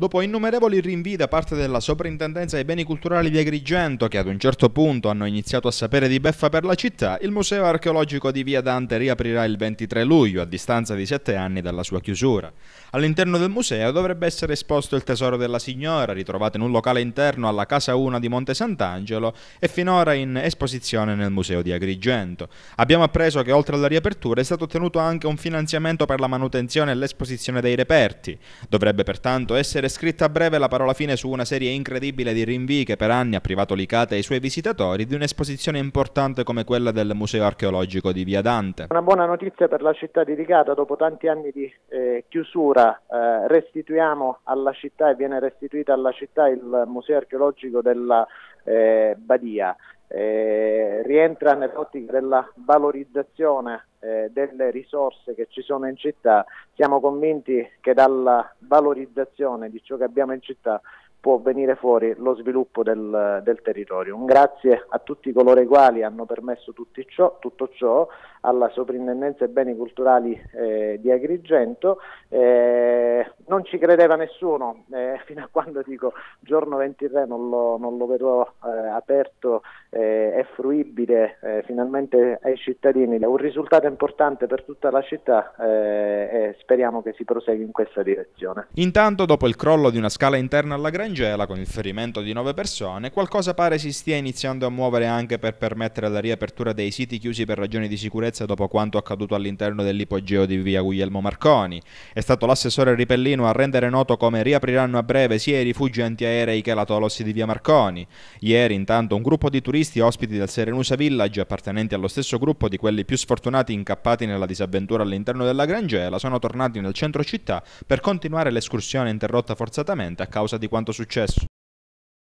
Dopo innumerevoli rinvii da parte della Soprintendenza ai Beni Culturali di Agrigento, che ad un certo punto hanno iniziato a sapere di beffa per la città, il Museo Archeologico di Via Dante riaprirà il 23 luglio, a distanza di sette anni dalla sua chiusura. All'interno del museo dovrebbe essere esposto il tesoro della signora, ritrovato in un locale interno alla Casa 1 di Monte Sant'Angelo e finora in esposizione nel Museo di Agrigento. Abbiamo appreso che oltre alla riapertura è stato ottenuto anche un finanziamento per la manutenzione e l'esposizione dei reperti. Dovrebbe pertanto essere scritta a breve la parola fine su una serie incredibile di rinvii che per anni ha privato Licata e i suoi visitatori di un'esposizione importante come quella del Museo archeologico di Via Dante. Una buona notizia per la città di Licata, dopo tanti anni di eh, chiusura eh, restituiamo alla città e viene restituita alla città il Museo archeologico della eh, Badia eh, rientra nell'ottica della valorizzazione eh, delle risorse che ci sono in città, siamo convinti che dalla valorizzazione di ciò che abbiamo in città può venire fuori lo sviluppo del, del, territorio. Un grazie a tutti coloro i quali hanno permesso ciò, tutto ciò, alla Soprintendenza e Beni Culturali eh, di Agrigento. Eh, non ci credeva nessuno, eh, fino a quando dico giorno 23 non lo, non lo vedo eh, aperto eh, e restituire eh, finalmente ai cittadini è un risultato importante per tutta la città eh, e speriamo che si prosegui in questa direzione. Intanto dopo il crollo di una scala interna alla Grangela con il ferimento di nove persone qualcosa pare si stia iniziando a muovere anche per permettere la riapertura dei siti chiusi per ragioni di sicurezza dopo quanto accaduto all'interno dell'ipogeo di via Guglielmo Marconi. È stato l'assessore Ripellino a rendere noto come riapriranno a breve sia i rifugi antiaerei che la Tolossi di via Marconi. Ieri intanto un gruppo di turisti ospiti del Serenusa village appartenenti allo stesso gruppo di quelli più sfortunati incappati nella disavventura all'interno della Grangela sono tornati nel centro città per continuare l'escursione interrotta forzatamente a causa di quanto successo.